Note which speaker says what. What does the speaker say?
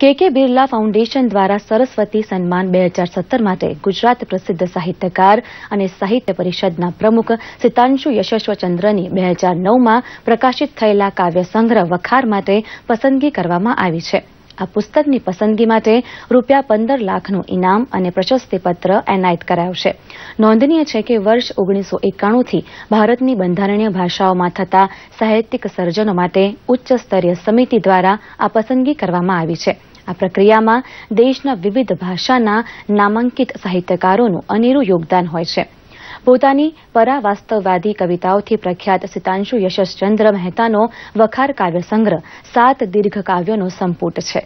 Speaker 1: કે કે બિરલા ફાઉન્ડેશન દ્વારા સરસ્વતી સન્માન બે હજાર સત્તર માટે ગુજરાત પ્રસિદ્ધ સાહિત્યકાર અને સાહિત્ય પરિષદના પ્રમુખ સિતાંશુ યશસ્વચંદ્રની બે હજાર નવમાં પ્રકાશિત થયેલા કાવ્ય સંગ્રહ વખાર માટે પસંદગી કરવામાં આવી છે આ પુસ્તકની પસંદગી માટે રૂપિયા પંદર લાખનું ઇનામ અને પ્રશસ્તિપત્ર એનાયત કરાવશે નોંધનીય છે કે વર્ષ ઓગણીસો એકાણુંથી ભારતની બંધારણીય ભાષાઓમાં થતા સાહિત્યિક સર્જનો માટે ઉચ્ચ સ્તરીય સમિતિ દ્વારા આ પસંદગી કરવામાં આવી છે આ પ્રક્રિયામાં દેશના વિવિધ ભાષાના નામાંકિત સાહિત્યકારોનું અનેરું યોગદાન હોય છે પોતાની પરાવાસ્તવવાદી કવિતાઓથી પ્રખ્યાત સિતાંશુ યશચંદ્ર મહેતાનો વખાર કાવ્યસંગ્રહ સાત દીર્ઘ કાવ્યોનો સંપુટ છે